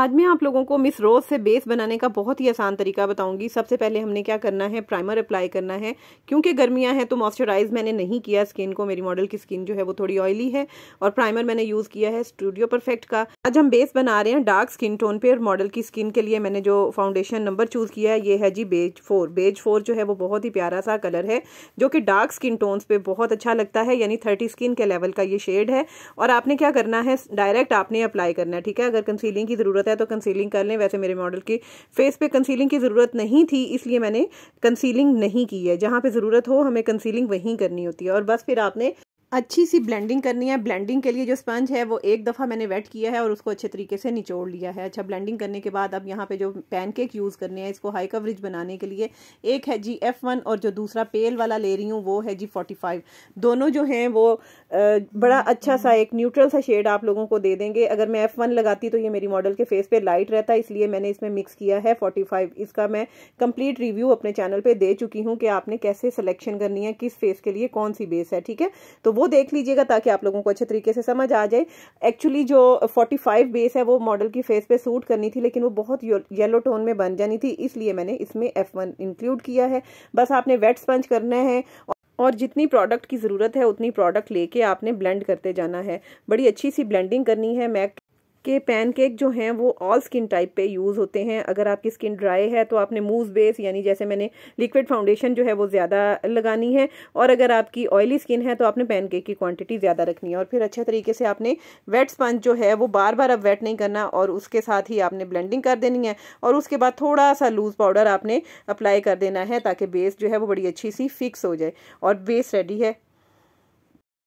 आज मैं आप लोगों को मिस रोज़ से बेस बनाने का बहुत ही आसान तरीका बताऊंगी सबसे पहले हमने क्या करना है प्राइमर अप्लाई करना है क्योंकि गर्मियां हैं तो मॉइस्चराइज मैंने नहीं किया स्किन को मेरी मॉडल की स्किन जो है वो थोड़ी ऑयली है और प्राइमर मैंने यूज़ किया है स्टूडियो परफेक्ट का आज हम बेस बना रहे हैं डार्क स्किन टोन पे और मॉडल की स्किन के लिए मैंने जो फाउंडेशन नंबर चूज़ किया है ये है जी बेज फोर बेज फोर जो है वो बहुत ही प्यारा सा कलर है जो कि डार्क स्किन टोन्स पे बहुत अच्छा लगता है यानी थर्टी स्किन के लेवल का ये शेड है और आपने क्या करना है डायरेक्ट आपने अप्लाई करना है ठीक है अगर कंसीलिंग की ज़रूरत ज़रूरत है तो कंसीलिंग कर लें वैसे मेरे मॉडल के फेस पे कंसीलिंग की ज़रूरत नहीं थी इसलिए मैंने कंसीलिंग नहीं की है जहाँ पे ज़रूरत हो हमें कंसीलिंग वहीं करनी होती है और बस फिर आपने अच्छी सी ब्लेंडिंग करनी है ब्लेंडिंग के लिए जो स्पंज है वो एक दफ़ा मैंने वेट किया है और उसको अच्छे तरीके से निचोड़ लिया है अच्छा ब्लेंडिंग करने के बाद अब यहाँ पे जो पैनकेक यूज़ करने हैं इसको हाई कवरेज बनाने के लिए एक है जी एफ़ वन और जो दूसरा पेल वाला ले रही हूँ वो है जी फोर्टी फाइव दोनों जो हैं वो बड़ा अच्छा सा एक न्यूट्रल सा शेड आप लोगों को दे देंगे अगर मैं एफ़ वन लगाती तो ये मेरी मॉडल के फेस पर लाइट रहता इसलिए मैंने इसमें मिक्स किया है फोर्टी फाइव इसका मैं कंप्लीट रिव्यू अपने चैनल पर दे चुकी हूँ कि आपने कैसे सिलेक्शन करनी है किस फेस के लिए कौन सी बेस है ठीक है तो वो देख लीजिएगा ताकि आप लोगों को अच्छे तरीके से समझ आ जाए एक्चुअली जो 45 बेस है वो मॉडल की फेस पे सूट करनी थी लेकिन वो बहुत येलो टोन में बन जानी थी इसलिए मैंने इसमें एफ वन इंक्लूड किया है बस आपने वेट स्पंज करना है और जितनी प्रोडक्ट की ज़रूरत है उतनी प्रोडक्ट लेके आपने ब्लेंड करते जाना है बड़ी अच्छी सी ब्लेंडिंग करनी है मैं के पैनकेक जो हैं वो ऑल स्किन टाइप पे यूज़ होते हैं अगर आपकी स्किन ड्राई है तो आपने मूव बेस यानी जैसे मैंने लिक्विड फाउंडेशन जो है वो ज़्यादा लगानी है और अगर आपकी ऑयली स्किन है तो आपने पैनकेक की क्वांटिटी ज़्यादा रखनी है और फिर अच्छे तरीके से आपने वेट स्पंज जो है वो बार बार अब वेट नहीं करना और उसके साथ ही आपने ब्लेंडिंग कर देनी है और उसके बाद थोड़ा सा लूज़ पाउडर आपने अप्लाई कर देना है ताकि बेस जो है वो बड़ी अच्छी सी फिक्स हो जाए और बेस रेडी है